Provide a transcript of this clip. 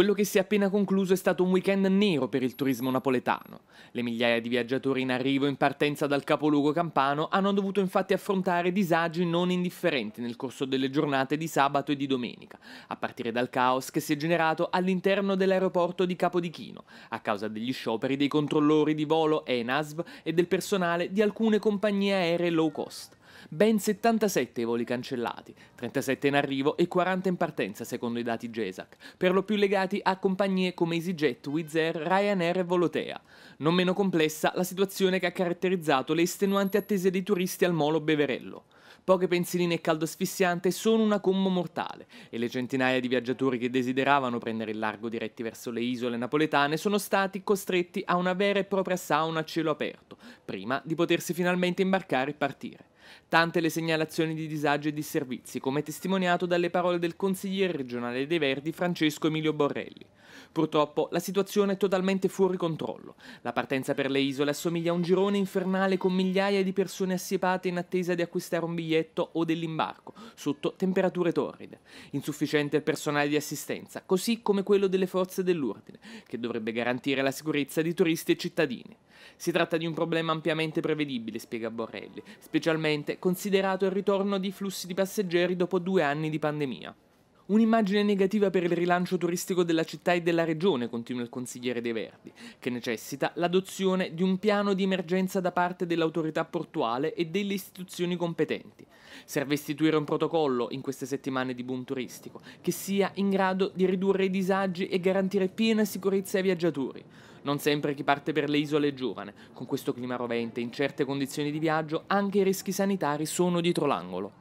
Quello che si è appena concluso è stato un weekend nero per il turismo napoletano. Le migliaia di viaggiatori in arrivo in partenza dal capoluogo campano hanno dovuto infatti affrontare disagi non indifferenti nel corso delle giornate di sabato e di domenica, a partire dal caos che si è generato all'interno dell'aeroporto di Capodichino, a causa degli scioperi dei controllori di volo ENASV e del personale di alcune compagnie aeree low cost ben 77 i voli cancellati, 37 in arrivo e 40 in partenza secondo i dati GESAC, per lo più legati a compagnie come EasyJet, Wizz Air, Ryanair e Volotea. Non meno complessa la situazione che ha caratterizzato le estenuanti attese dei turisti al molo Beverello. Poche pensiline e caldo asfissiante sono una combo mortale e le centinaia di viaggiatori che desideravano prendere il largo diretti verso le isole napoletane sono stati costretti a una vera e propria sauna a cielo aperto, prima di potersi finalmente imbarcare e partire. Tante le segnalazioni di disagi e disservizi, come testimoniato dalle parole del consigliere regionale dei Verdi Francesco Emilio Borrelli. Purtroppo la situazione è totalmente fuori controllo. La partenza per le isole assomiglia a un girone infernale con migliaia di persone assiepate in attesa di acquistare un biglietto o dell'imbarco, sotto temperature torride. Insufficiente il personale di assistenza, così come quello delle forze dell'ordine, che dovrebbe garantire la sicurezza di turisti e cittadini. Si tratta di un problema ampiamente prevedibile, spiega Borrelli, specialmente considerato il ritorno di flussi di passeggeri dopo due anni di pandemia. Un'immagine negativa per il rilancio turistico della città e della regione, continua il consigliere De Verdi, che necessita l'adozione di un piano di emergenza da parte dell'autorità portuale e delle istituzioni competenti. Serve istituire un protocollo in queste settimane di boom turistico che sia in grado di ridurre i disagi e garantire piena sicurezza ai viaggiatori. Non sempre chi parte per le isole è giovane. Con questo clima rovente in certe condizioni di viaggio anche i rischi sanitari sono dietro l'angolo.